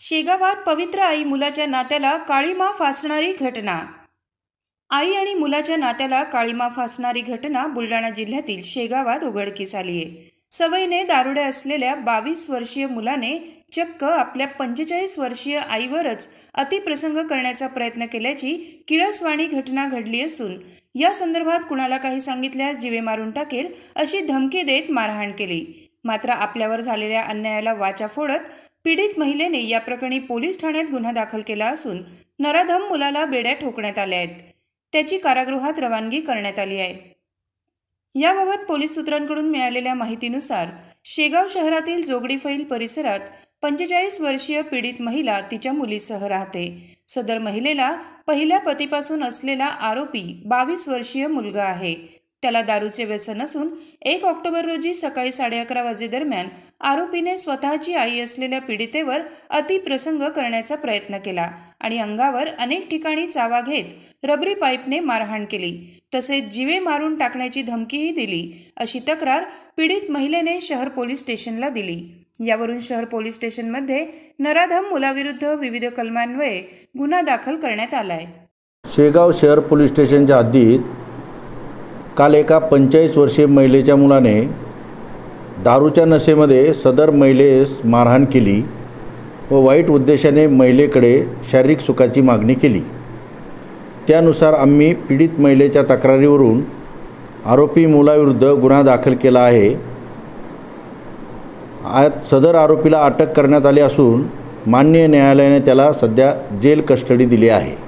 शेगावात पवित्र आई मुलाच्या नात्याला काळीमा फासणारी घटना आई आणि मुलाच्या नात्याला काळीमा फासणारी घटना बुलढाणा जिल्ह्यातील शेगावात उघडकीस आली आहे सवयीने दारुड्या असलेल्या बावीस वर्षीय मुलाने चक्क आपल्या पंचेचाळीस वर्षीय आईवरच अतिप्रसंग करण्याचा प्रयत्न केल्याची किळसवाणी घटना घडली असून या संदर्भात कुणाला काही सांगितल्यास जीवे मारून टाकेल अशी धमकी देत मारहाण केली मात्र आपल्यावर झालेल्या अन्यायाला वाचा फोडत पीडित महिलेने या प्रकरणी पोलीस ठाण्यात गुन्हा दाखल केला असून नराधम मुलाला बेड्या ठोकण्यात आल्या आहेत त्याची कारागृहात रवानगी करण्यात आली आहे याबाबत पोलीस सूत्रांकडून मिळालेल्या माहितीनुसार शेगाव शहरातील जोगडी फैल परिसरात पंचेचाळीस वर्षीय पीडित महिला तिच्या मुलीसह राहते सदर महिलेला पहिल्या पतीपासून असलेला आरोपी बावीस वर्षीय मुलगा आहे त्याला दारूचे व्यसन असून एक ऑक्टोबर रोजी सकाळी साडे अकरा वाजेदरम्यान आरोपीने स्वतःची आई असलेल्या पीडितेवर अतिप्रसंग करण्याचा प्रयत्न केला आणि अंगावर अनेक ठिकाणी चावा घेत रबरी पाईपने मारहाण केली तसेच जीवे मारून टाकण्याची धमकीही दिली अशी तक्रार पीडित महिलेने शहर पोलीस स्टेशनला दिली यावरून शहर पोलीस स्टेशनमध्ये नराधम मुलाविरुद्ध विविध कलमान्वये गुन्हा दाखल करण्यात आलाय शेगाव शहर पोलीस स्टेशनच्या हद्दीत काल एका पंचेचाळीस वर्षीय महिलेच्या मुलाने दारूच्या नशेमध्ये सदर महिलेस मारहाण केली व वाईट उद्देशाने महिलेकडे शारीरिक सुखाची मागणी केली त्यानुसार आम्ही पीडित महिलेच्या तक्रारीवरून आरोपी मुलाविरुद्ध गुन्हा दाखल केला आहे आज सदर आरोपीला अटक करण्यात आली असून मान्य न्यायालयाने त्याला सध्या जेल कस्टडी दिली आहे